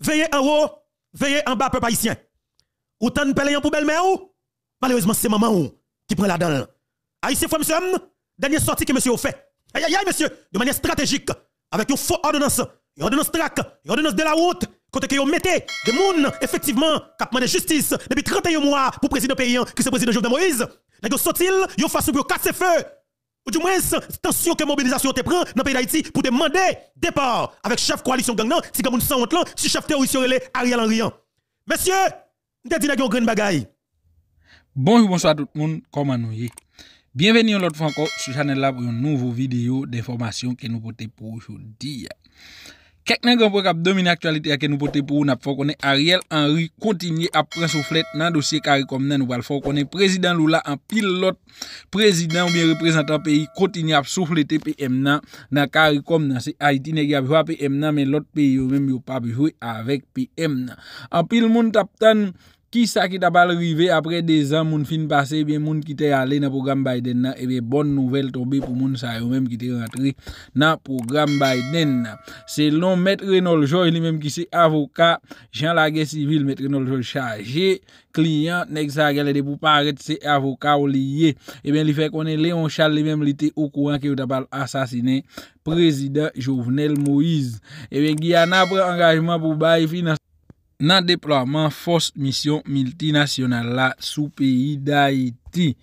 Veillez en haut, veillez en bas, peuple haïtien. Ou t'en pelle en poubelle, mais ou? Malheureusement, c'est maman ou qui prend la Aïe, c'est fois, monsieur, dernière sortie que monsieur a fait. Aïe, aïe, aïe, monsieur, de manière stratégique, avec une faux ordonnance, une ordonnance trac, une ordonnance de la route, Côté que vous mettez des gens, effectivement, qui de justice depuis 31 mois pour président paysan, qui est le président Jovenel Moïse. ce sortent, ils font vous quatre feu ou du moins, tension que mobilisation te prend dans le pays d'Haïti pour demander départ avec chef coalition gang nan, si comme sans honte là, si chef terroriste Ariel Henry. Monsieur, nous dit une grande bagaille. Bonjour, bonsoir tout le monde, comment nous y Bienvenue l'autre fois encore sur la chaîne pour une nouvelle vidéo d'information que nous portons pour aujourd'hui. Kek nan genpwen kap domine aktualite ya ke nou pote pou ou nan ap fokone Ariel Henry kontinye ap pre souflet nan dosye karikom nan nou bal fokone. Prezident Lula an pil lot prezident ou bien reprezentant peyi kontinye ap souflete pey em nan nan karikom nan se Haiti negi ap fwa pey em nan men lot peyi ou men bi ou pa bi fwey avek pey em nan. An pil moun tap tan nou. Kisa ki tabal rive apre de zan moun fin pase, e moun ki te yale nan program Biden nan, ebe bon nouvel tobe pou moun sa yo menm ki te rentre nan program Biden nan. Selon metre nol joj li menm ki se avoka, jan lage sivil metre nol joj chaje, kliyant nek sa gale de pou paret se avoka ou liye, ebe li fe konen leon chale li menm li te okouan ki yo tabal asasine, prezident jovenel Moise. Ebe gya nan pre angajman pou baye finanse. Nan depro amman fos misyon multinasyonal la sou peyi da iti.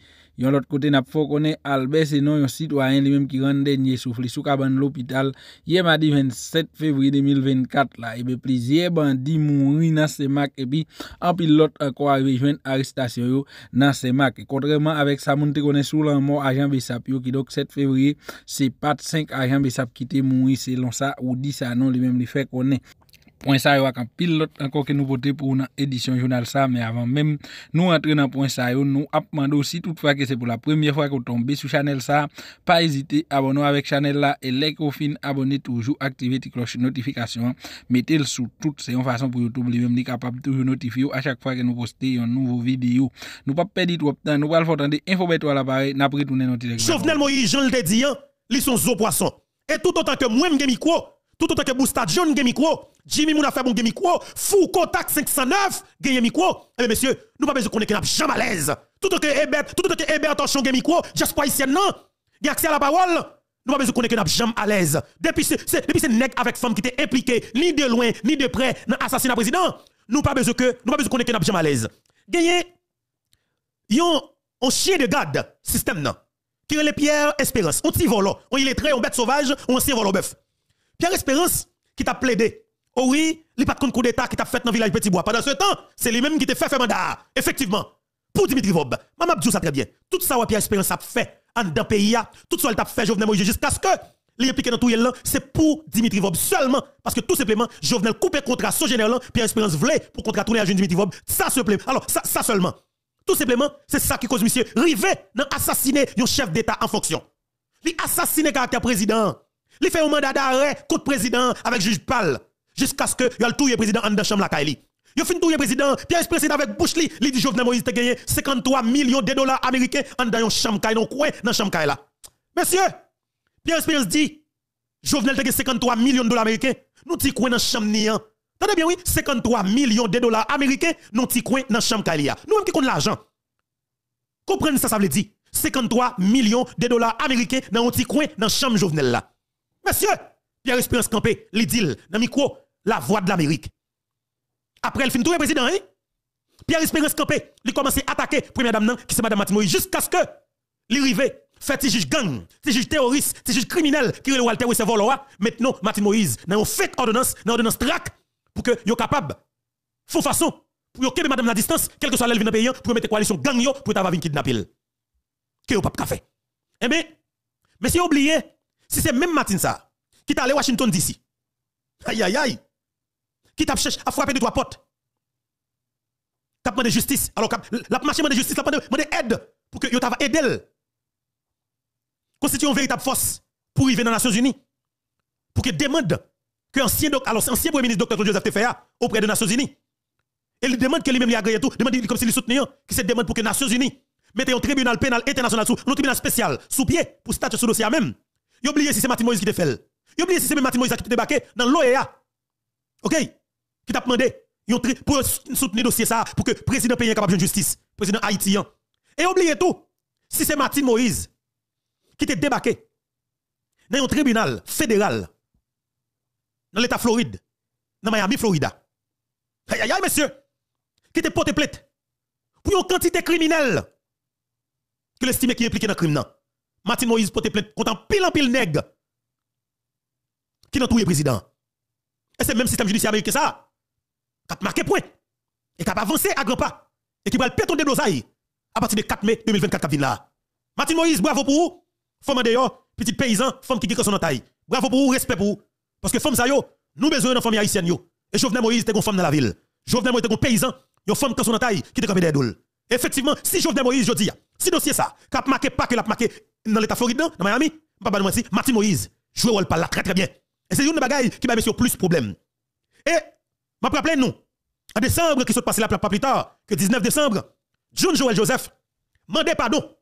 Yon lot kote nap fok kone albe se non yon sitwaryen li mem ki rande nye soufli sou ka ban l'opital. Yem adi 27 fevri 2024 la. Ebe pliz yem bandi mounri nan se mak epi an pil lot akwa arve jwen aristasyon yo nan se mak. Kontreman avek sa moun te kone sou lan mou ajan besap yo ki dok 7 fevri se pat 5 ajan besap kite mounri se lon sa ou 10 anon li mem li fok kone. point ça, a y pilote encore que nous voter pour une édition journal ça, mais avant même, nous entrer dans point ça, nous appelons aussi toutefois que c'est pour la première fois que vous tombez sur Chanel ça, pas hésiter, abonnez avec Chanel là, et like au fin, abonnez toujours, activez tes cloches notification, mettez-le sous toutes, c'est une façon pour YouTube lui-même, ni capable toujours notifier à chaque fois que nous postez une nouvelle vidéo. Nous pas perdre trop de temps, nous le faire info infos bêtes à l'appareil, n'a pas retourné notre direction. Chauvenel Moïse, Jean le dit, hein, ils sont zo poisson. Et tout autant que moi, me m'y quoi tout autant que Boustad John gagne micro, Jimmy Mouna fait bon gagne micro, Fou Contact 509 gagne micro. Eh bien, messieurs, nous pas besoin qu'on a jamais à l'aise. Tout autant que Hébert, tout autant que Hébert attention gagne micro, Jasper ici non, accès à la parole. Nous pas besoin qu'on jamais à l'aise. Depuis ce depuis avec femme qui était impliqué ni de loin ni de près dans l'assassinat président, nous pas besoin que nous pas besoin qu'on jamais à l'aise. Gagné yon un chien de garde système non. Qui est Pierre Espérance, on t'y vole, on y est très on bête sauvage, on vole volo bœuf. Pierre Espérance qui t'a plaidé. Oh oui, il pas de coup d'État qui t'a fait dans le village Petit Bois. Pendant ce temps, c'est lui-même qui t'a fait faire mandat. Effectivement. Pour Dimitri Vob, maman dit ça très bien. Tout ça, Pierre Espérance a fait en dans le pays, tout ça, il t'a fait Jovenel Moïse jusqu'à ce que li dans tout là, c'est pour Dimitri Vob seulement. Parce que tout simplement, Jovenel le contrat son général, Pierre Espérance voulait pour contrat tourner à Jean Dimitri Vob. Ça plaît. Alors, ça, seulement. Tout simplement, c'est ça qui cause monsieur Rivet dans assassiner un chef d'État en fonction. Li assassiner caractère président. Il fait un mandat d'arrêt contre le président avec juge Pal jusqu'à ce que il tout le président dans la chambre la Kaili. Il fin tout le président, Pierre président avec Bushley, il dit Jovenel Moïse te gagné 53 millions de dollars américains dans la chambre Kaili, la dans chambre Kaili là. Monsieur, Pierre Espérance dit Jovenel te gagné 53 millions de dollars américains. Nous ti quoi dans chambre nian. Tenez bien oui, 53 millions de dollars américains nous la quoi dans chambre Kaili. Nous même qui compte l'argent. Comprenez ça ça veut dire 53 millions de dollars américains dans un petit coin dans chambre là. Monsieur, Pierre Espérance Campé, l'idylle, dans le micro, la voix de l'Amérique. Après, elle finit tout le président, hein? Pierre Espérance Campé, il commence à attaquer première dame, qui c'est Madame Moïse, jusqu'à ce que l'arrivée fait un juge gang, un juge terroriste, un juge criminel qui est Walter voloa. Maintenant, Martine Moïse, dans une fake ordonnance, dans une ordonnance track, pour que soit capable, faux façon, pour que madame la distance, quel que soit l'élève dans pays, pour mettre coalition gang yo, pour avoir venir kidnapper. Que pas faire? Eh bien, mais oublié, si c'est même matin ça, qui t'a allé Washington d'ici, aïe aïe aïe, qui t'a cherché à frapper de trois portes, t'a demandé justice, alors la marché de justice, la demandé aide pour que t'a aidé. constitue une véritable force pour arriver dans les Nations Unies, pour que demande que ancien, alors, ancien premier ministre Dr. Joseph Tefea auprès des Nations Unies. Et il demande que lui-même lui agrée tout, demande comme s'il soutenait, hein, qui se demande pour que les Nations Unies mettent un tribunal pénal international, sous, un tribunal spécial, sous pied, pour statuer sur le dossier même. Y'oubliez oubliez si c'est Martin Moïse qui te fait. Et oubliez si c'est Martin Moïse qui te débarqué dans l'OEA. OK Qui t'a demandé pour soutenir le dossier ça, pour que le président paye capable de justice, le président haïtien. Et oubliez tout, si c'est Martin Moïse qui te débarqué dans un tribunal fédéral, dans l'État Floride, dans Miami, Florida. Aïe, aïe, aïe, monsieur, qui te porte plainte pour une quantité criminelle que l'estime qui est impliqué dans le crime. Martin Moïse porte plainte contre pile en pile nègre qui n'a trouvé président. Et c'est même système judiciaire américain ça. Qui a marqué point. Et qui a avancé à grands pas. Et qui va le péton de dosailles à partir de 4 mai 2024 qui là. Martin Moïse, bravo pour vous. Femme d'ailleurs, petit paysan, femme qui que son taille. Bravo pour vous, respect pour vous. Parce que femme ça yo, nous besoin d'une famille haïtienne yo. Et Jovenel Moïse était une femme dans la ville. Jovenel Moïse était un paysan, une femme qui son taille qui était campé des Effectivement, si Jovenel Moïse, je dis, si dossier ça, qui a marqué pas, que l'a marqué dans l'État Floride, dans Miami, papa nous dit, Martin Moïse, joue rôle par là très très bien. Et c'est une bagaille qui va mettre plus de problèmes. Et, je rappelle nous, en décembre, qui se passe là pas plus tard que 19 décembre, John Joel Joseph, mandé pardon.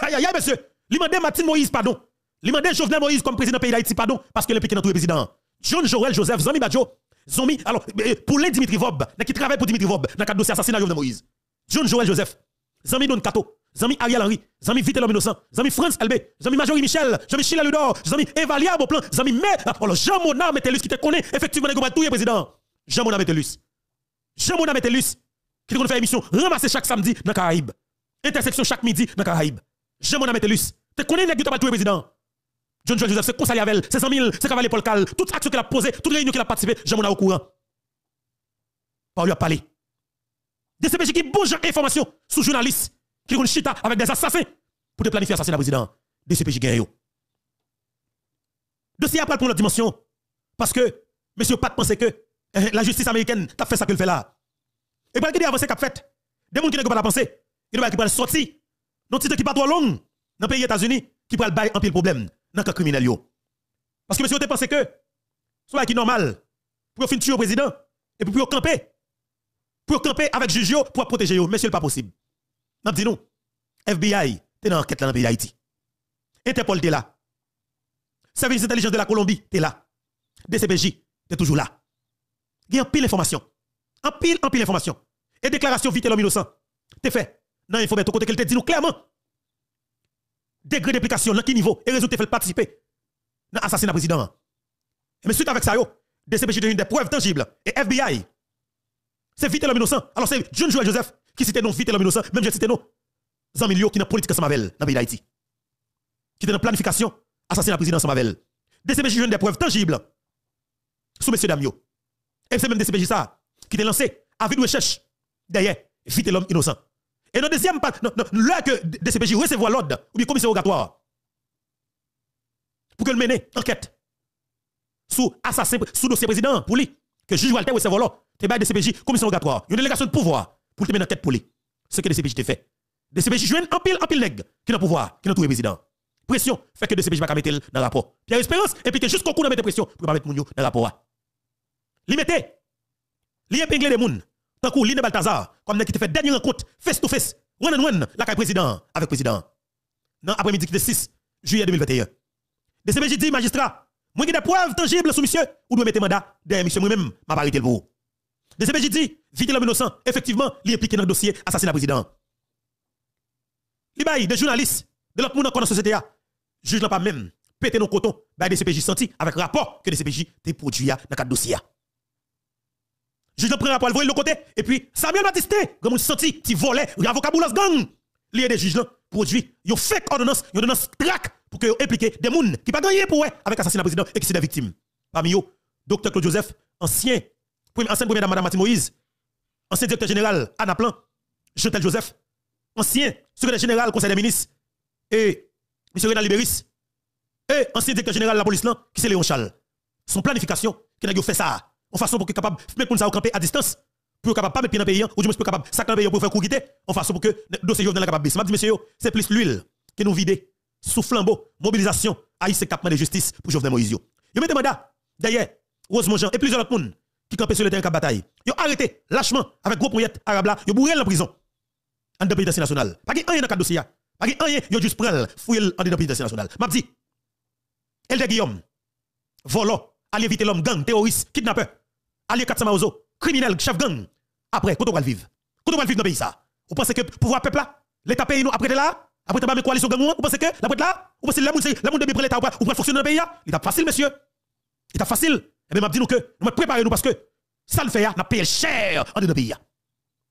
Aïe aïe aïe, monsieur, il mandé Martin Moïse, pardon. Il mandé Jovenel Moïse comme président pays d'Haïti, pardon, parce que le qui dans tout le président. John Joel Joseph, Zomi Badjo, Zomi, alors, pour les Dimitri Vob, qui travaille pour Dimitri Vob, dans le cadre dossier assassinat Jovenel Moïse. John Joel Joseph, Zomi Don Kato, Zami Ariel Henry, Zami Vite l'homme innocent, Zami France LB, Zami Majorie Michel, Zami Chila Ludor, Zami au plan, Zami Mé, alors oh, Jean Mona Metellus qui te connaît, effectivement, les tout président. Jean Mona Metellus. Jean Mona Metellus, qui te fait émission, ramasser chaque samedi dans Caraïbes. Intersection chaque midi dans Caraïbes. Jean Mona Metellus. Te connais, nest pas tout président. John Joel Joseph, c'est conseil avec c'est 100 000, c'est cavalier Paul Cal, toute action qu'il a posée, toute réunion qu'il a participé, Jean Mona au courant. Pas lui a parlé. DCPJ qui bouge information sous journaliste qui ont chita avec des assassins pour te planifier assassinat président de CPJ Gagneux. Dossier après pour notre dimension. Parce que, monsieur, Pat de que eh, la justice américaine t'a fait ça qu'elle fait là. Et pour qui avancé qu'a fait, des gens qui n'ont pas la pensée, qui ne pas sortir, dans titre qui pas trop long, dans le pays États-Unis, qui le bail en pile problème dans le criminel. Parce que monsieur, vous pensez que, soit qui normal, pour finir tuer le président, et pour pour camper, pour camper avec juge pour protéger yo. Monsieur, pas possible. N'a dit nous, FBI, t'es dans l'enquête là dans le pays d'Haïti. Interpol, e t'es là. Service d'intelligence de la Colombie, t'es là. DCPJ, t'es toujours là. Il y a pile d'informations. En pile, en pile d'informations. Et déclaration vite l'homme innocent. es fait. Non, il faut mettre au côté qu'elle te dit nous clairement. Degré d'application, dans quel niveau, et résultat fait participer. Dans l'assassinat président. Mais suite avec ça, yo, DCPJ une des preuves tangibles. Et FBI, c'est vite l'homme innocent. Alors c'est John Joel Joseph qui c'était non vite l'homme innocent, même je cité non amis qui dans politique ensemble Samavel dans pays d'Haïti. Qui dans la planification, assassinat président Samavel. avec DCPJ jeune des preuves tangibles sous M. Damio. Et c'est même DCPJ ça qui est lancé avec de recherche derrière vite l'homme innocent. Et dans deuxième part, là que DCPJ recevoir l'ordre ou bien commissaire rogatoire pour le mène enquête sous assassin sous dossier président pour lui que juge Walter recevoir l'ordre. es bien DCPJ commissaire rogatoire, une délégation de pouvoir pour te mettre dans tête lui. Ce que le CPJ te fait. Le CPJ joue un pile, un pile nègre qui n'a pouvoir, qui n'a tout le président. Pression fait que le CPJ va mettre dans le rapport. Pierre Espérance, et puis jusqu'au coup de mettre pression pour pas mettre Mounio dans le rapport. Li mette, li épingle des moun, tant que de Balthazar, comme qui te fait dernière rencontre, face to face, one on one, la caille président, avec président. Non, après-midi qui 6 juillet 2021. Le CPJ dit, magistrat, moi qui des preuves tangibles sous monsieur, ou doit mettre mandat de monsieur moi-même, m'a arrêté le Le dit, Vite l'homme innocent, effectivement, il est impliqué dans le dossier assassinat président. Il des journalistes, de l'autre monde dans la société, ah. juge n'a pas même pété nos cotons, bah des CPJ senti avec rapport que le CPJ te produit ah, dans le dossier. Ah. Juge n'a pris rapport, il le côté, et puis Samuel Baptiste, comme on senti, qui volait, avocat boulos gang. Il y a des juges il produit, ont fake ordonnance, a ordonnance track pour que impliqué des gens qui pas gagné pour avec assassinat président et qui sont des victimes. Parmi eux, docteur Claude Joseph, ancien, ancien premier dame Madame Moïse, ancien directeur général jean Jean-Tel Joseph, ancien secrétaire général Conseil des ministres, et M. Renal Libéris, et ancien directeur général de la police, qui c'est Léon Charles. Son planification, qui a fait ça, en façon pour que capable mettre ça au camper à distance, pour capable pas mettre pied dans pays, hein, ou du moins pour capable ça faire pays pour faire courité, en façon pour que le dossier jovenel capable baisser. Je dis, monsieur, c'est plus l'huile qui nous vider, sous flambeau, mobilisation, haïssé capement de justice pour Jovenel Moïse. Yo me demande, d'ailleurs, Rosemont-Jean et plusieurs autres personnes qui campait sur le terrain de bataille. Ils ont arrêté lâchement avec gros projet arabe là, ils ont bourré en prison. En pays national. Pas rien dans le dossier. Pas rien, ils ont juste pris fouillé en pays national. M'a dit Elde Guillaume volant, allié vite l'homme gang, terroriste, kidnappeur, allié 400 Ozo, criminel, chef gang. Après, quand on va le vivre. Quand on va le vivre dans le pays ça. Vous pensez que pouvoir peuple là, l'état pays nous après là, après de la coalition gang, vous pensez que la là, vous pensez que la monde de l'État ou pas, ou pas fonctionner dans le pays là, il est facile monsieur. Il est facile. Eh bien, m'a dit nous que nous préparer nous parce que ça le fait, hein. n'a payé cher en nos pays. Hein.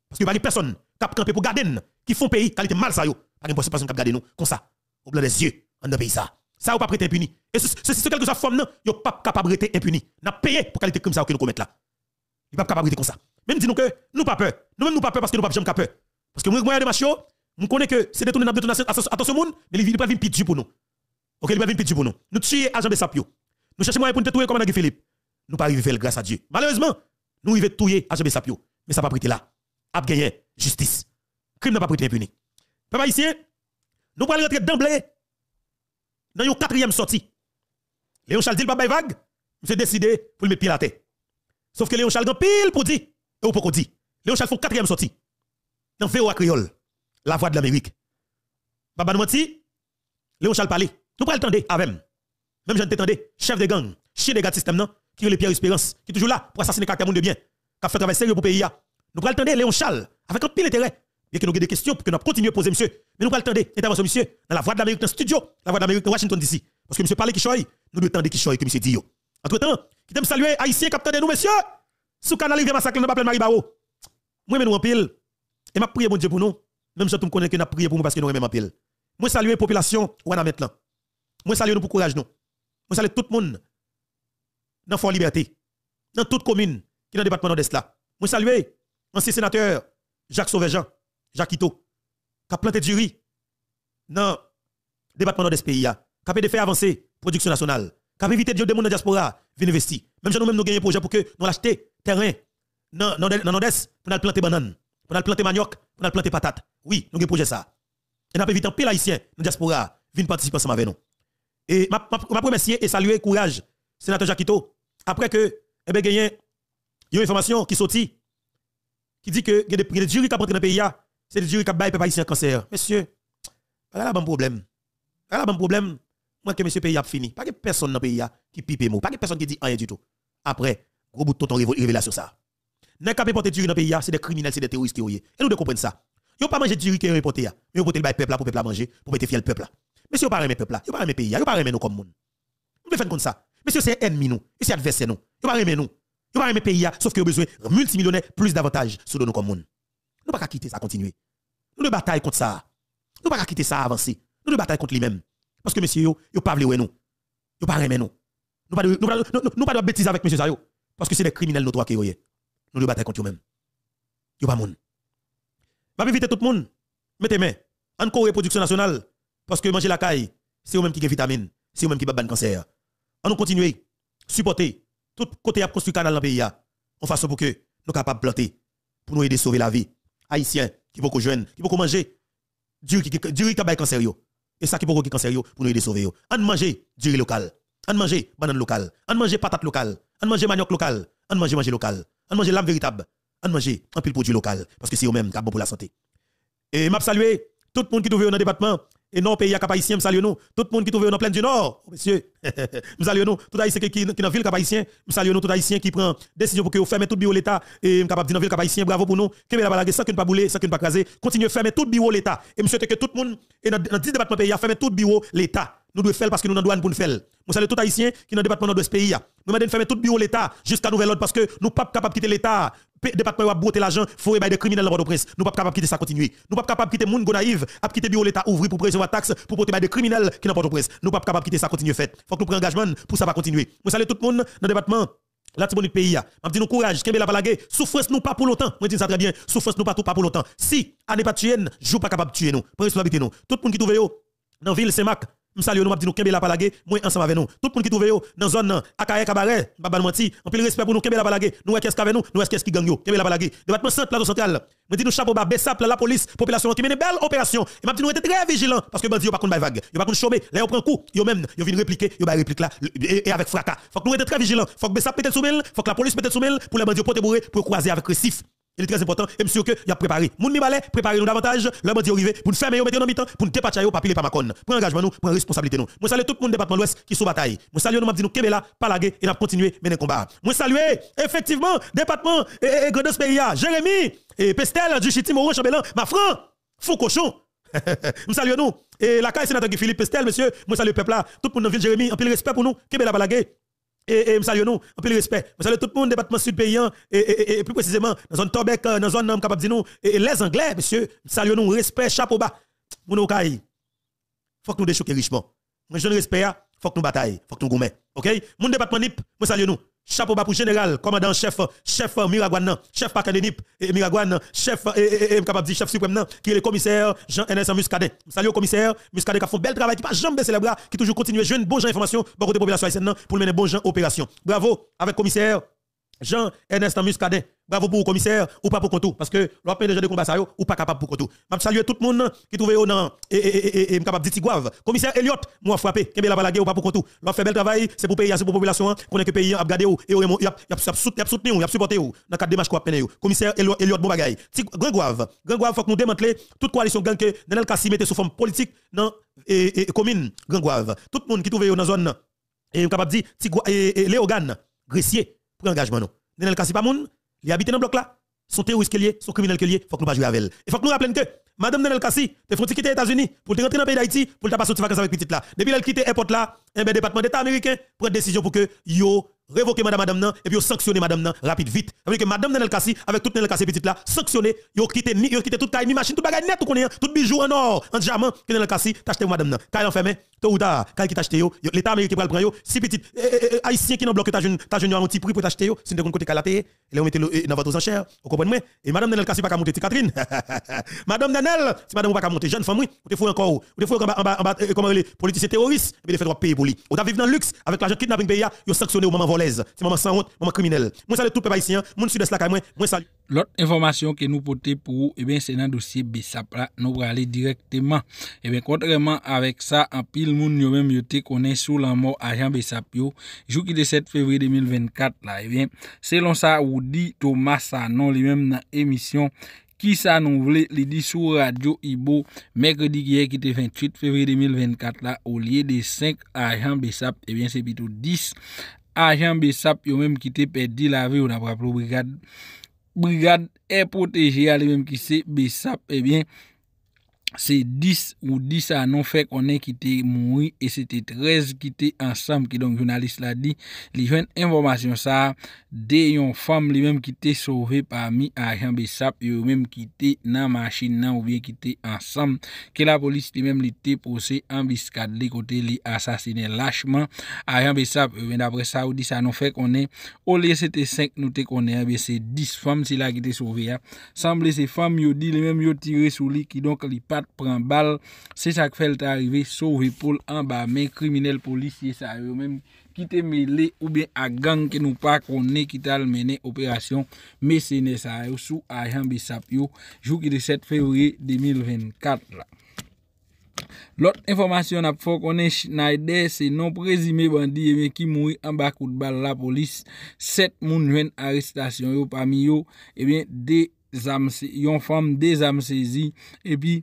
Parce que pas personne qui a campé pour garder qui font pays qualité mal ça yo. Pas de personne qui a nous comme ça au blanc des yeux en de pays ça. Ça ou pas prêter impuni. Et c'est quelque chose forme non, yo pas capable rester impuni. N'a payé pour qualité comme ça que nous commettre là. Il pas capable rester comme ça. Même dit nous que nous pas peur. Nous même nous pas peur parce que nous pas jamais peur. Parce que moi de macho, nous connais que c'est détourner à tous attention monde, mais il pas venir pitié pour nous. OK, il pas venir pitié pour nous. Nous tuer agent de sapio. Nous cherchons moyen pour nous tuer comme Philippe nous pas arriver faire grâce à Dieu. Malheureusement, nous arrivons touiller à Sapio. Mais ça pas prêté là. A gagné justice. Crime n'a pas prêté impuni. Papa ici, nous allons rentrer d'emblée dans une quatrième sortie. Léon Charles dit papa est vague, avons décidé pour le mettre pied à Sauf que Léon Charles grand pile pour dire et au pour dire. Léon Charles fait quatrième sortie. Dans VOA créole, la voix de l'Amérique. papa nous menti, Léon Charles parler. Nous pas attendre avec même ne t'attendais chef de gang, chien de gars système non, qui est le Pierre Espérance, qui est toujours là pour assassiner caractère monde de bien, qui a fait un travail sérieux pour le pays. Nous allons attendre Léon Chal, avec un pile intérêt. Il y nous des questions pour que nous continuions à poser, monsieur. Mais nous allons attendre l'intervention, monsieur, dans la Voix de l'Amérique, dans le studio, la voie de Washington DC. Parce que monsieur parlait qui choye, nous devons attendre qui choye, que monsieur dit. Entre temps, qui t'aime saluer, haïtien, capteur de nous, monsieur, sous canal de massacre, nous appelons Marie Barreau. Moi, nous en pile. Et m'a prie mon Dieu, pour nous. Même si tout me connaît que nous prié pour nous parce que nous même en pile. Moi, saluer la population, ou à maintenant. Moi, saluer nous pour courage, nous. Moi, saluer tout le monde dans Fort Liberté, dans toute commune qui est dans le département nord-est là. Moi saluer sénateur Jacques Sauvejean, Jacques Ito, qui a planté du riz dans le département nord-est pays, qui a fait avancer la production nationale, qui a évité de gens dans la diaspora venir investir. Même si nous mêmes nous gagnons projet pour que nous achetions terrain dans le pour nous planter banane, pour nous planter manioc, pour nous planter patate. Oui, nous avons projet ça. Et nous avons évité un pile haïtien dans la diaspora venir participer ensemble avec nous. Et je remercie et saluer courage, sénateur Jacques Ito, après que, eh bien, il y a une information qui sortit, qui dit que il y a des jurys qui ont dans le pays, ah, c'est des jurys qui ont baillé les un cancer. Monsieur, voilà un bon problème. Voilà un bon problème. Moi, que monsieur pays a fini. Pas que personne dans le pays ah, qui pipe mot. Pas que personne qui dit rien du tout. Après, gros bout de ton révélation ça. n'est qu'à porter jurys dans le pays, ah, c'est des criminels, c'est des terroristes qui ont. Et nous devons comprendre ça. Ils n'ont pas mangé jurys qui ont mais Ils ont porté le peuple pour le peuple à manger, pour mettre fier le peuple là. Mais si vous le là, pas parlez le pays, vous pas aimer nous comme monde. Vous faites faire comme ça. Monsieur, c'est ennemi nous, c'est adversaire nous. Ils pas aimer nous. Ils pas aimer le pays hein. sauf que ont besoin de multimillionnaires plus d'avantages sur nous comme monde. Nous pas quitter ça continuer. Nous ne bataille contre ça. Nous ne pas quitter ça avancer. Nous ne bataille contre lui-même. Parce que monsieur, yo pas veulent nous. Yo pas aimer nous. Nous pas nous pas bêtises avec monsieur Zayo parce que c'est des criminels nos roi qui sont. Nous ne bataille contre eux-mêmes. Yo pas monde. va inviter tout le monde. Mettez main. Encore reproduction nationale parce que manger la caille, c'est eux même qui des vitamine, c'est eux même qui bat cancer. On nous à supporter tout côté à construire canal dans le pays, on façon pour que nous capables de planter, pour nous aider à sauver la vie. Haïtiens qui beaucoup jeunes, qui beaucoup manger, du qui a cancer. Et ça qui peut cancer pour nous aider à sauver. On manger du riz local, on manger banane locale, on manger patate locale, on manger manioc local, on manger manger local, on manger l'âme véritable, on manger un pile produit local, parce que c'est eux-mêmes qui bon pour la santé. Et m'a salué tout le monde qui est dans le département, et non pays à haïtien me salue nous tout le monde qui trouve dans pleine du nord oh, monsieur Nous saluons nous tout haïtien qui qui dans ville capaïtien, nous saluons. nous tout haïtien qui prend décision pour que vous fermez tout bureau l'état et capable dire dans ville cap bravo pour nous que la balague sans que ne pas bouler sans que ne pas craser à fermer tout bureau l'état et monsieur souhaite que tout le monde et dans 10 départements pays a fermé tout bureau l'état nous devons faire parce que nous avons douane pour nous faire. Nous sommes tous haïtiens qui dans le département de ce pays. Nous devons fermer tout bureau l'État jusqu'à nouvel ordre parce que nous ne sommes pas capables de quitter l'État. Le département a booter l'argent, il faut des criminels dans le presse Nous ne sommes pas capables de quitter ça continuer. Nous ne sommes pas capables de quitter les gens naïfs, à quitter bureau l'État ouvrir pour préserver la taxe, pour porter des criminels qui n'ont pas de presse Nous ne sommes pas capables de quitter ça continuer Il faut que nous prenions engagement pour ça va continuer. Nous saluons tout le monde dans le département la tibonite pays je dis nous courage kembe la balagé souffrance nous pas pour longtemps Je dis ça très bien souffrance nous pas tout pas pour longtemps si année pas tuer joue pas capable de tuer nous responsabilité nous tout le monde qui trouve yo dans ville c'est Mac, je salue nous, je dit nous, Kembe la palage, moi ensemble avec nous. Tout le monde qui trouve dans la zone, Akaye Kabaret, je ne en plein respect pour nous, Kembe la palage, nous, qu'est-ce qu'avec nous, nous, qu'est-ce qui gagne, Kembe la palage. Département centre, plateau central, je dis nous, chapeau bas, Bessap, la police, population qui mène une belle opération. Et je dis nous, était très vigilants, parce que bandit, yo pas qu'on vague, yo pas qu'on chômer, là, on prend coup, yo même, yo vient répliquer, yo pas réplique là, et avec fracas. Faut que nous, était très vigilants, faut que Bessap pète sous faut que la police mette sous pour les bandits, pour croiser avec Récif. Il est très important. Et monsieur, il a préparé. Moun mi balai, préparez-nous davantage. Le dit, arrivé pour nous fermer, mettre nos mi-temps, pour nous dépatcher, pour ne pas ma conne. Prends engagement nous, prend responsabilité nous. Moi salue tout le monde département l'Ouest qui sous bataille. Moi salue nous, m'a dit nous, Kébéla, pas laguer et continuer à mener combat. Moi salue, effectivement, département et, et Grandos Jérémy, et Pestel, Duchiti, Moron, Chambellan, franc, fou Cochon. Moi salue nous. Et la caille sénateur Philippe Pestel, monsieur, moi salue le peuple là. Tout le monde ville Jérémy, en respect pour nous, Kébéla, pas et, et salue nous, un peu de respect. Je salue tout le monde, département sud-paysan, et, et, et, plus précisément, dans zone torbeck, euh, dans la zone capable de nous, et, les Anglais, monsieur, salut nous, respect, chapeau bas. mon Il Faut que nous déchouquions richement. je respecte il faut que nous il faut que nous gommions, Ok? Mon département NIP, moi salue nous chapeau bas pour général, commandant chef, chef euh, Miraguana, chef Pakadenip, Miragouane, chef, euh, et capable chef suprême, qui est le commissaire jean Ernest Muscadet. Salut au commissaire Muscadet qui a fait un bel travail, qui n'a pas jamais baissé les bras, qui toujours continue à jouer une bonne information, pour la population haïtienne, pour mener une bonne opération. Bravo avec commissaire jean Ernest Muscadet. Bravo pour le commissaire, ou pas pour tout. Parce que l'on des gens de combat, ça, ou pas capable pour tout. Je salue tout le monde qui trouve au nan, et, capable de dire Commissaire Elliot, moi frappé, qui la balague ou pas pour tout. l'on fait bel travail, c'est pour payer c'est pour population, qu'on hein. est que pays, hein, a ou, et y a soutenu il y a supporté ou, dans quatre démarches qu'on a Commissaire Eliot bon bagaille. Grand Guave, Grand Guave, faut que nous démanteler toute coalition gang que Nenel Kassi mette sous forme politique dans et commune Grand Guave. Tout le monde qui trouve dans la zone, et capable de dire, Léogan, Gressier, pour engagement non. Nenel Kassi pas monde les habitants dans le bloc là. Sont terroristes a, sont criminels qu'il il faut que nous pas jouer avec elle. Il faut que nous rappelions que Madame Nenel Kassi, te font quitter les États-Unis pour te rentrer dans le pays d'Haïti pour te passer sortir vacances avec petite là. Depuis qu'elle quitte l'aéroport là, un eh ben, département d'État américain prend décision pour que yo révoquer madame madame nan et puis sanctionner madame nan rapide vite parce que madame Nenel Kassi avec toute Nenel Kassi petite là sanctionner yo quitté ni yo quitté toute caille ni machine tout bagage net tout connaît hein. tout bijou en or en diamant que Nenel Kassi t'acheter madame nan caille enfermé tôt ou tard qui t'acheter yo l'état américain pral prendre yo si petite eh, eh, eh, haïtien qui dans bloc ta jeune ta jeune un petit prix pour t'acheter yo si tu côté calaté et là on le dans votre enchère vous comprenez moi et madame Nenel Kassi pas qu'à monter Catherine madame nanel si madame pas qu'à monter jeune femme oui ou te faut encore ou te faut en bas en bas comment les politiciens terroristes mais puis fait faire payer pour lui On t'a vivre dans luxe avec l'argent kidnapping pays yo sanctionner au moment L'autre information que nous portons pour eh c'est dans le dossier Bessap là, nous aller directement. Eh contrairement avec ça, en pile moun yo même sous la mort agent BESAP. yo, jour qui est 7 février 2024 là, eh bien selon ça dit Thomas Sanon lui-même dans l'émission qui ça nous dit sur radio Ibo mercredi qui était 28 février 2024 là au lieu des 5 agents Bessap et eh bien c'est plutôt 10 Ajan besap yon menm ki te pedi la ve yon apapro brigad. Brigad e proteje yon menm ki se besap ebyen. Eh se 10 ou 10 anon fek konen ki te moui e se te 13 ki te ansam ki don jounalist la di li jwen informasyon sa de yon fam li menm ki te sove pa mi a yon besap yo menm ki te nan machin nan ou viye ki te ansam ke la polis li menm li te pose ambiskat li kote li asasine lachman a yon besap ven apre sa ou di sa anon fek konen ou li se te 5 nou te konen ve se 10 fam si la ki te sove ya. Samble se fam yo di li menm yo tire sou li ki don ki li pat pren bal, se sa ke felte arive, sove pol an ba men kriminele polisye sa yo men kite me le ou ben a gang ke nou pa kone kital menen operasyon mese ne sa yo sou ayan bi sap yo, jou ki de 7 fevri 2024 la lot informasyon ap fok konen Schneider se non prezime bandi e men ki mouye an ba kout bal la polis, set moun ven arrestasyon yo, pa mi yo e ben de zamsi, yon fom de zamsi zi, e pi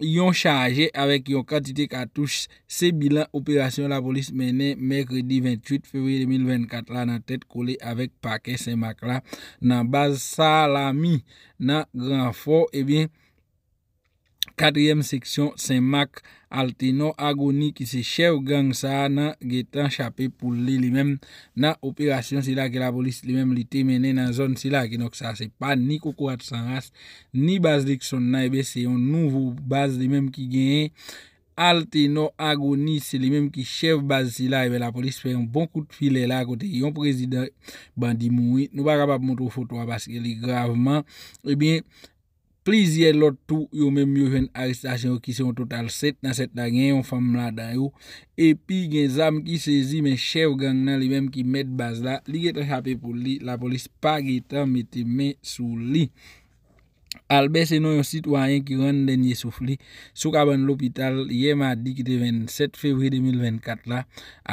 yon chaje avèk yon katite katouche se bilan operasyon la polis menè mèkredi 28 fevriye 2024 la nan tèt kole avèk pa kè sè mak la nan baz sa la mi nan gran fo ebyen eh 4è seksyon, Saint-Marc, Alteno, Agoni ki se chèv gang sa nan getan chapè pou li li men nan operasyon si la ki la polis li men li temene nan zon si la ki nok sa. Se pa ni koukou at san as, ni baz dek son nan, eh ebe se yon nouvo baz li men ki genye. Alteno, Agoni, se li men ki chèv baz si eh la, ebe la polis fè yon bon kout filè la kote yon prezident bandi moui. Nou ba kap ap moutou fotwa baske li graveman, ebyen. Eh pliziye lotu yo mem yuwen aristasyon ki se yon total set na set da gen yon fam la dan yo, epi gen zam ki sezi men chev gang nan li mem ki met baz la, li get rechapen pou li, la polis pa getan meti men sou li. Albe se nou yon sitwanyen ki rande denye soufli. Souk aban l'opital, ye ma di ki te 27 fevri 2024 la.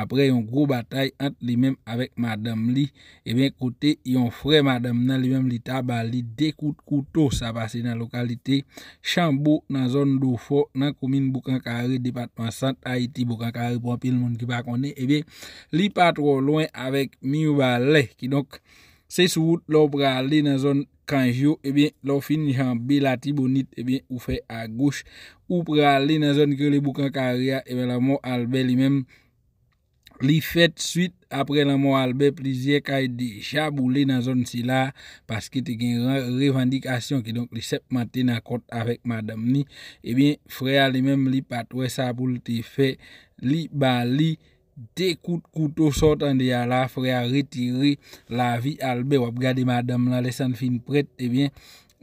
Apre yon gro batay ant li mem avèk madame li. E eh ben kote yon fre madame nan li mem li taba li dekout koutos apase nan lokalite. Chambou nan zon doufo nan koumine Bukankari, depatman Sant Aiti Bukankari, pwapil moun ki pa kone. E eh ben li patro loin avèk mi ouba le ki nok. Se sou wout lò w pralè nan zon kanjyo, ebyen lò fin jan belati bonit, ebyen w fè a gouch. W pralè nan zon kre le boukan kariya, ebyen la mò albe li mèm li fèt suite apre la mò albe plizye kaj e di chaboulè nan zon sila. Paske te gen revandikasyon ki donk li sep matè nan kot avèk madam ni. Ebyen frè a li mèm li patwè sa poul te fè li bali. de kout koutou sot an de ya la frey a retire la vi albe wap gade madame la lesan fin pret e eh bin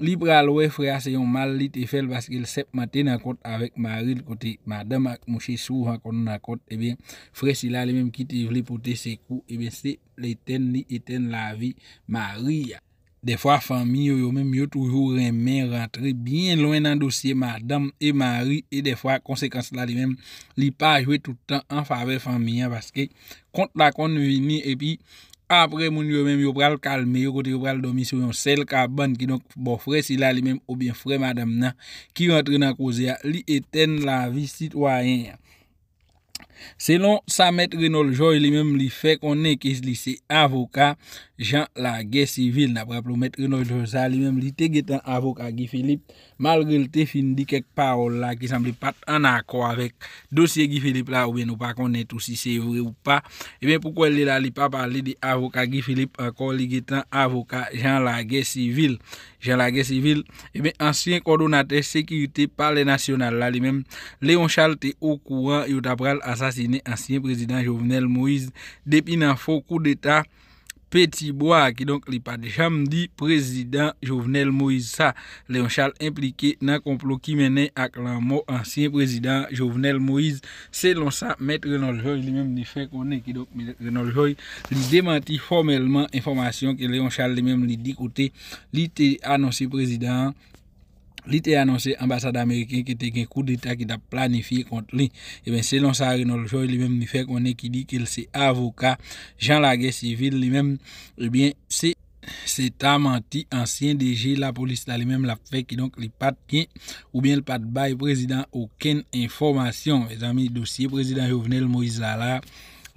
libra lwe frey a se yon mal li te fel baske l sep mate nan kot avek mari l kote madame ak mouche sou an kon nan kot e eh bin frey si la li menm ki te vle pote se kou e eh bin se le ten ni eten la vi mari ya De fwa fami yo yo menm yo toujou remen rentre Bien loin nan dosye madame e mari E de fwa konsekans la li menm Li pa jwe toutan an fave fami ya Baske kont la kont vini E pi apre moun yo menm yo pral kalme Yo kote yo pral domi sou yon sel ka ban Ki donk bo fre si la li menm Ou bien fre madame nan Ki rentre nan koze ya Li eten la vi sitwayen Selon sa metre nol joye li menm Li fe konen kes li se avoka Jean Laguerre-Siville, n'apraplou met renoj de sa li mem li te getan avoka Guy Philippe malgril te fin di kek parol la ki san li pat an akwa vek dosye Guy Philippe la ou ben ou pa konen tou si se vre ou pa. Eben, eh poukwen li la li pa pale di avoka Guy Philippe akor li getan avoka Jean Laguerre-Siville. Jean Laguerre-Siville, eben, eh ansyen kordonate sekirite pale nasyonal la li mem. Leon Charles te okouran yot apral asasine ansyen prezident Jovenel Moïse depi nan fokou deta. Peti Boa, ki donk li pa de jam di, Prezident Jovenel Moïse sa. Leon Charles implike nan complot ki menen ak lan mo, Ansyen Prezident Jovenel Moïse se lonsa, Mètre Renold Joy, li mèm li fè konen, Ki donk Mètre Renold Joy li demanti formèlman, Informasyon ki Leon Charles li mèm li dikote, Li te anonsi Prezident, Li te anonsè ambassade amerikèn ki te gen kou d'état ki ta planifiye kont li. E ben se lan sa renojò, li mèm ni fèk, mèm ki di ki l se avoka. Jean Laguerre-Siville, li mèm, e ben se ta manti, ansyen de jè, la polis la li mèm la fèk. Li pat ki, ou bien li pat baye, prezident, ou ken informasyon. E zami dosye, prezident Jevenel Moïse Lalat.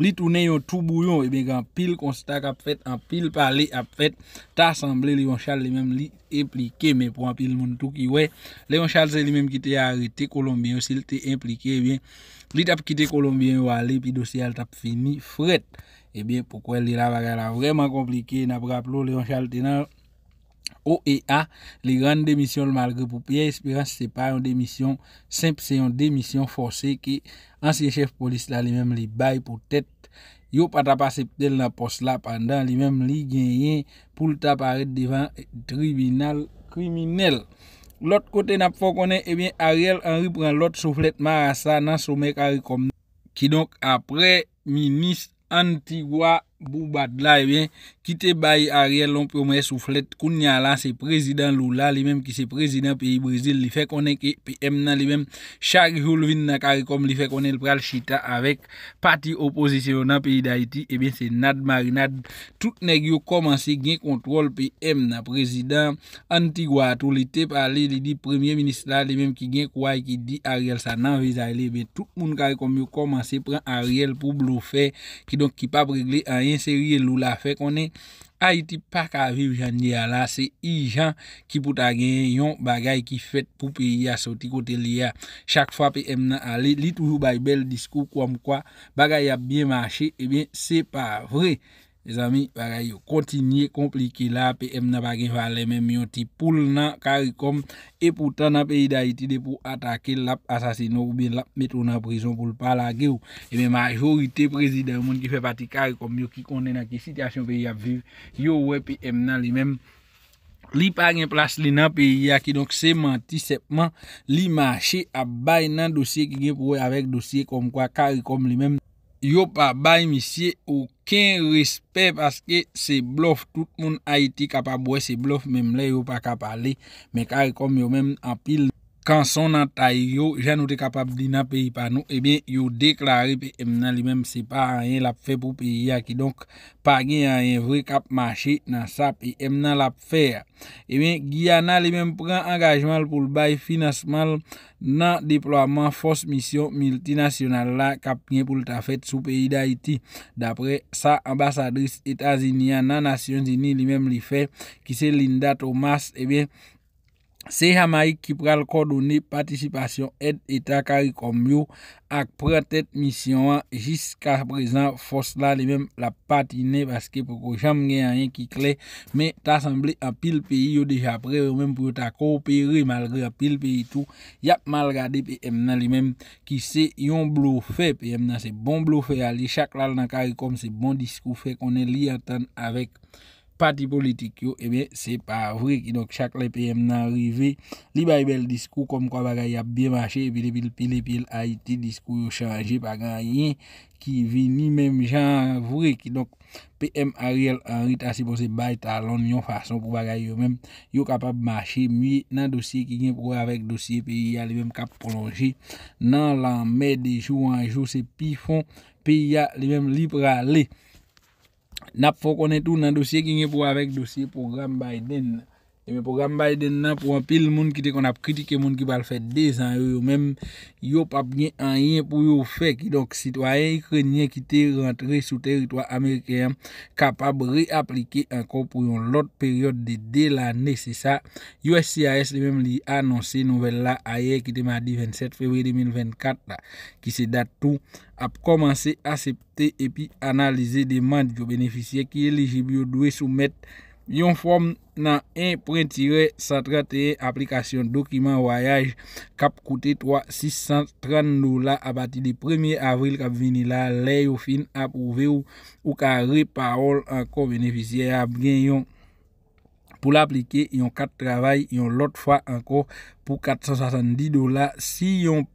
li tounen yon toubouyon, e ben gen an pil konstak ap fet, an pil pali ap fet, ta asemble Leon Charles li menm li implike, men pou an pil moun tou ki we, Leon Charles li menm ki te arite Kolombien, si li te implike, e ben li tap kite Kolombien wale, pi dosi al tap fini fret, e ben poukwen li la bagara vreman komplike, na praplo Leon Charles te nan OEA, li ran demisyon l malgre pou piye, espiransi se pa yon demisyon simple, se yon demisyon force, ki ansi chef polis la li menm li bay pou tete, Yo pata paseptel nan pos la pandan li mem li genyen pou lta paret devan tribunal kriminel. Lot kote nap fokone, ebyen eh Ariel an ripran lot souflet marasa nan soumek ari komnen. Ki nok apre, Minis Antigwa. bou bat la, e eh ben, ki te bayi Ariel, loun pou mwen souflet, koun nyalan se prezident loulan, li menm ki se prezident peyi Brazil, li fe konen ke, pey em nan li menm, chag joulvin nan karekom li fe konen lpral chita, avek pati oposisyon nan peyi Daiti e ben, se nad marinad tout neg yo komanse gen kontrol pey em nan prezident Antigua tou li te pale, li di premier ministra, li menm ki gen kouay ki di Ariel sa nan vez aile, e eh ben, tout moun karekom yo komanse pren Ariel pou blofè ki donk ki pa pregle ayen Se rye lou la fe konen A iti pak aviv jan diya la Se i jan ki pouta genyon Bagay ki fet pou piya Soti kote liya Chak fwa pe em nan ale Li toujou bay bel diskou kwa mkwa Bagay ap bien manche Ebyen eh se pa vre Le zami, wakay yo kontinye komplike la, P.M. nan pa gen fwa le menm, yo ti poule nan karikom, e pou tan nan peyi da iti de pou atake lap asasino ou bi lap metou nan prezon pou lpa la ge ou. E men majorite prezident moun ki fe pati karikom, yo ki konde nan ki sitasyon peyi ap viv, yo we P.M. nan li menm. Li pa gen plas li nan peyi a ki, donk seman ti sepman, li manche ap bay nan dosye ki gen pou we avek dosye kom kwa karikom li menm. Yo pa bay misye ouken respect paske se blof tout moun ha iti kapa boye se blof memle yo pa kapa li mekari kom yo mem apil. Kanson nan tay yo, jan nou te kapab li nan peyi pa nou, ebyen, eh yo deklari pey em nan li menm se pa an yen lap fe pou peyi aki. Donk, pa gen an yen vre kap mache nan sa pey em nan lap fe. Ebyen, eh Giyana li menm pran angajman pou l bay finansman nan deploaman fos misyon multinasyonal la kap gen pou l ta fet sou peyi da iti. Dapre sa ambasadris Etasiniyan nan Nasyon Zini li menm li fe, ki se Linda Thomas, ebyen, eh Se yama yik ki pral kodone patisipasyon et eta karikom yo ak pratet misyon an jiska prezant fos la li mem la pati ne paske pou ko jam gen a yen ki kle. Me ta asemble apil peyi yo deja pre yo mem pou yo ta korperi malre apil peyi tou. Yap malgade pey emna li mem ki se yon blo fey pey emna se bon blo fey a li chak lal nan karikom se bon diskou fey konen li atan avek. Pati politik yo, ebe, eh se pa vre, ki dok chak le PM nan rive, li baye bel diskou, kom kwa bagay ap biye manche, epi le pil, epi le pil, a iti diskou yo chanje, pa gan yin ki vini, menm jan vre, ki dok PM Ariel Henry ta se pose baye talon, yon fason pou bagay yo menm, yo kapab manche, miye nan dosye ki gen pou avèk dosye, pe ya li menm kap prolonje, nan lan mè de jou an jou, se pi fon, pe ya li menm li prale, Nap fokone tou nan dosye ki nye pou avek dosye pou Graham Biden. Mwen pou gam bay den nan pou an pil moun ki te kon ap kritike moun ki bal fèd de zan yo yo mèm yo pap nyè an yè pou yo fè ki dok si to a yè yè krenye ki te rentre sou teritwa amerikèyèm kapab re-aplike ankon pou yon lot peryode de de lanè se sa USCIS li mèm li anonsè nouvel la a yè ki te mè a di 27 fevri 2024 la ki se dat tou ap komanse asepte epi analize deman di yo beneficye ki li jibyo dwe soumèt Vyon fòm nan 1.131 aplikasyon dokiman vwayaj kap koute 3 630 nou la abati di 1 avril kap vini la lè yon fin ap ouve ou ou ka re parol an ko beneficia ya bwen yon. pou l'aplike, yon kat travay, yon lot fwa anko pou 470 dola. Si yon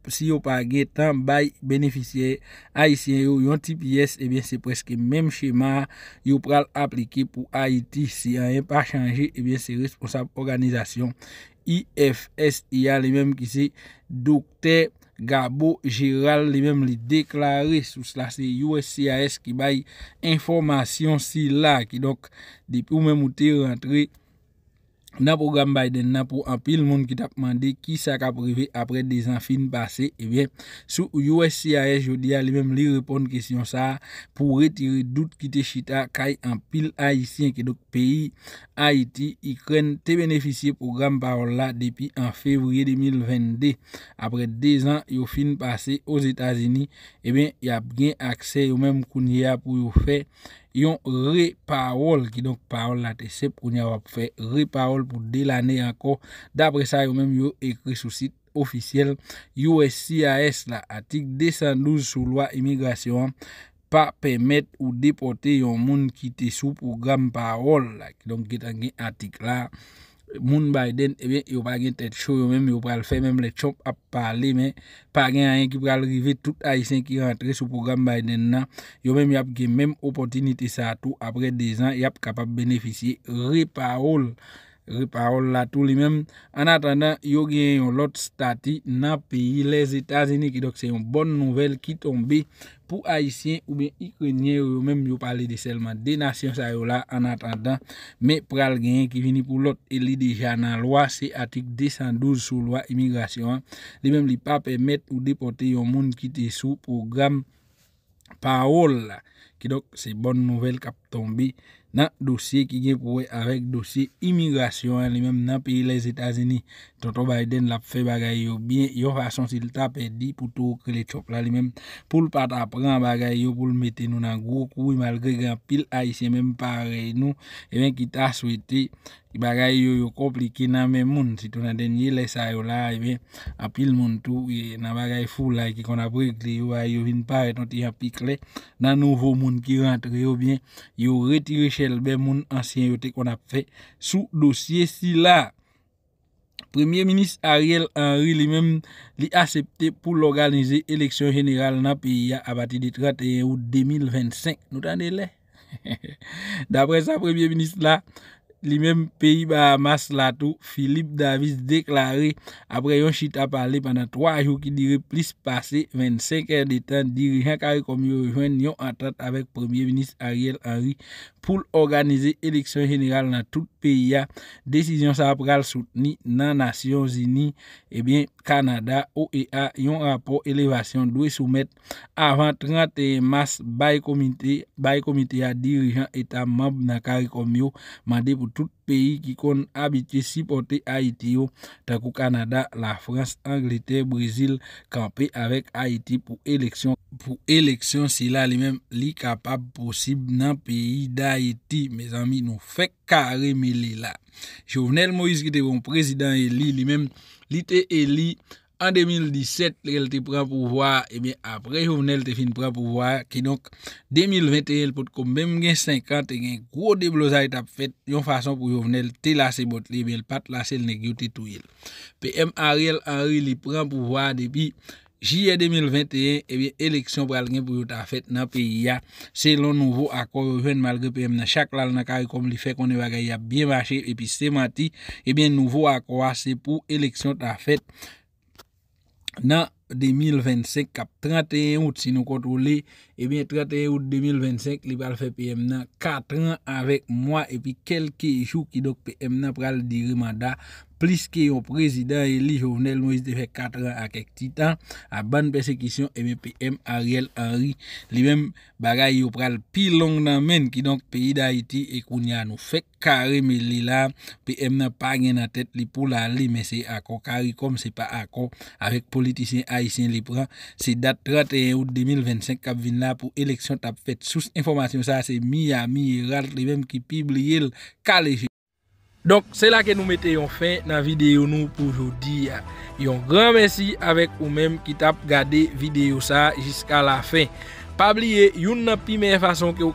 pa ge tan bay beneficye, ay si yon ti piyes, ebyen eh se preske menm chema, yon pral aplike pou Haiti, si yon yon pa chanje, ebyen eh se responsable organizasyon. IFS, yon le menm ki se Dr. Gabo Giral, le menm li deklari sou sla se USCIS ki bay informasyon si la, ki dok de pou menm ute rentre, nan program Biden nan pou an pil moun ki ta pman de ki sa ka prive apre 2 an fin pase, e eh bie sou yo SCIS yo di alimem li repon kisyon sa pou retire dout ki te chita kaya an pil Haitien ki dok peyi, Haiti, y kren te beneficie program parola depi an fevriye 2022. Apre 2 an yo fin pase eh yo Zetazini, e bie y ap gen akse yo menm kounye ya pou yo fey, Yon re-parol ki donk parol la te sep kwenye wap fe re-parol pou delane anko. Dapre sa yon menm yo ekri sou sit ofisyel USCIS la atik 212 sou lwa emigrasyon pa pemet ou depote yon moun ki te sou program parol la ki donk getan gen atik la. moun Biden, eh bien, yo pa gen tet chou, yo yo pral fè, le chomp ap pale, mais pa gen yon ki pral rive tout Haitien ki rentre sou programme Biden nan, yo menm yap gen ça opotinite sa tou apre de zan, yap kapap beneficye Reparol la tout li men, an atendan yo gen yon lot stati nan pi, les Etats-Unis ki dok se yon bon nouvel ki tombe pou Haitien ou ben ikrenye yo men yo pali de selman de nasyon sa yo la an atendan. Me pral gen ki vini pou lot elide janan loa se atik 212 sou loa imigrasyon, li men li pa pemet ou depote yon moun ki te sou pou gam parol la ki dok se yon bon nouvel kap tombe. nan dosye ki gen pou we avèk dosye imigrasyon nan pi les Etasini Toto Biden la pfe bagay yo yo fason si l tapè e di pou tou kre le chok la pou l pat apren bagay yo pou l mette nou nan gwo kou malgré gen pil a isye menm parey nou e men ki ta sweti ki bagay yo yo komplike nan men moun si tou nan denye lè sa yo la e apil moun tou e nan bagay foul la ki kon aprekle yo a yo vin pare ton ti apikle nan nouvo moun ki rentre yo bien yo retire chèl ben moun ansyen yo te kon apfe sou dosye si la Premier Ministre Ariel Henry li mèm li asepte pou loganize eleksyon general nan pi ya abati ditrate ou 2025, nou tan de lè dapre sa Premier Ministre la les mêmes pays Bahamas la tout. Philippe Davis déclaré après yon chita parlé pendant trois jours qui dirait plus passé 25 heures de tan dirijan kare kom yo une entente avec le Premier Ministre Ariel Henry pour organiser élection générale dans tout pays. Décision Desisyon sa soutenir à nan Nasyon Nations Unies. Eh Kanada OEA yon rapor elevasyon dwe soumet avan 31 mas bay komite ya dirijan etan mab nan kare komyo mande pou tout peyi ki kon abitye sipote Haiti yo. Takou Kanada, la Frans, Angleterre, Brezil kampe avek Haiti pou eleksyon. Pou eleksyon si la li men li kapab posib nan peyi da Haiti. Mez ami nou fek kare mele la. Jouvenel Moïse ki te bon prezident eli li menm li te eli an 2017 li el te pran pouvwa e men apre Jouvenel te fin pran pouvwa ki nonk 2021 pot kon menm gen 50 gen gwo deblozay tap fet yon fason pou Jouvenel te lase bot li menm el pat lase l nek yote tou el. Pem Ariel Henry li pran pouvwa depi... Jye 2021, ebyen, eleksyon pral gen pou yo ta fet nan pe ya. Se lon nouvo akor ven malge PM nan. Chak lal nan kari kom li fe kon e bagay ya biye bache. Epi se mati, ebyen, nouvo akor se pou eleksyon ta fet nan 2025. Kap 31 out si nou kontrole, ebyen, 31 out 2025, li pral fe PM nan. 4 an avek mwa, epi kelke jou ki dok PM nan pral diri manda. Pliske yo prezida e li jovenel mwese de fe katran a kek titan. A ban persekisyon e me pe em Ariel Henry. Li mem bagay yo pral pi long nan men ki donk pe idayiti e kounyanou. Fek kare me li la pe em nan pa gen a tet li pou la li me se akon. Kari kom se pa akon avek politisyen haisyen li pran. Se dat 31 out 2025 kap vin la pou eleksyon tap fet. Sous informasyon sa se mi a mi e rat li mem ki pi bli el kalifi. Donk, se la ke nou mette yon fin nan videyo nou pou jodi ya. Yon gran mersi avek ou menm ki tap gade videyo sa jiska la fin. Pabliye, yon nan pime fason ke ou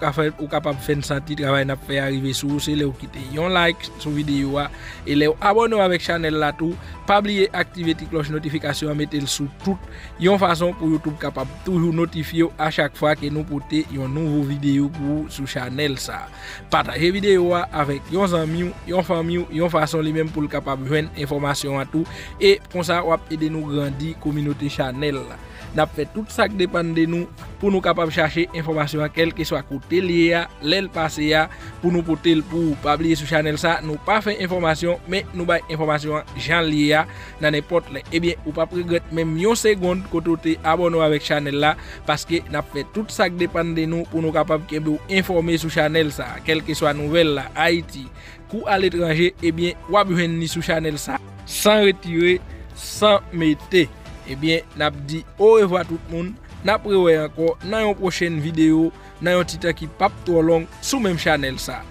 kapab fen santi travay nan pre-arive sou, se le ou kite yon like sou videyo a, e le ou abonou avèk chanel la tou, pabliye aktive ti kloche notifikasyon a metel sou tout, yon fason pou Youtube kapab toujou notifyo a chak fwa ke nou pote yon nouvo videyo kou sou chanel sa. Pataje videyo a avèk yon zanmi ou, yon fami ou, yon fason li menm pou l kapab ven informasyon a tou, e konsa wap ede nou grandi kominote chanel la. Nap fe tout sak depande de nou pou nou kapab chache informasyon kelke swa koute liye ya, lèl pase ya, pou nou potele pou ou pabliye sou chanel sa. Nou pa fe informasyon, men nou bay informasyon jan liye ya nan epote le. Ebyen, ou pa preget men myon segonde koto te abono avèk chanel la, paske nap fe tout sak depande de nou pou nou kapab kembe ou informe sou chanel sa. Kelke swa nouvel la, Haiti, kou al etranje, ebyen, wabuhenni sou chanel sa, san retire, san mette. Ebyen, nabdi oreva tout moun, naprewe anko na yon pwoshen videyo na yon titaki pap to along sou mem chanel sa.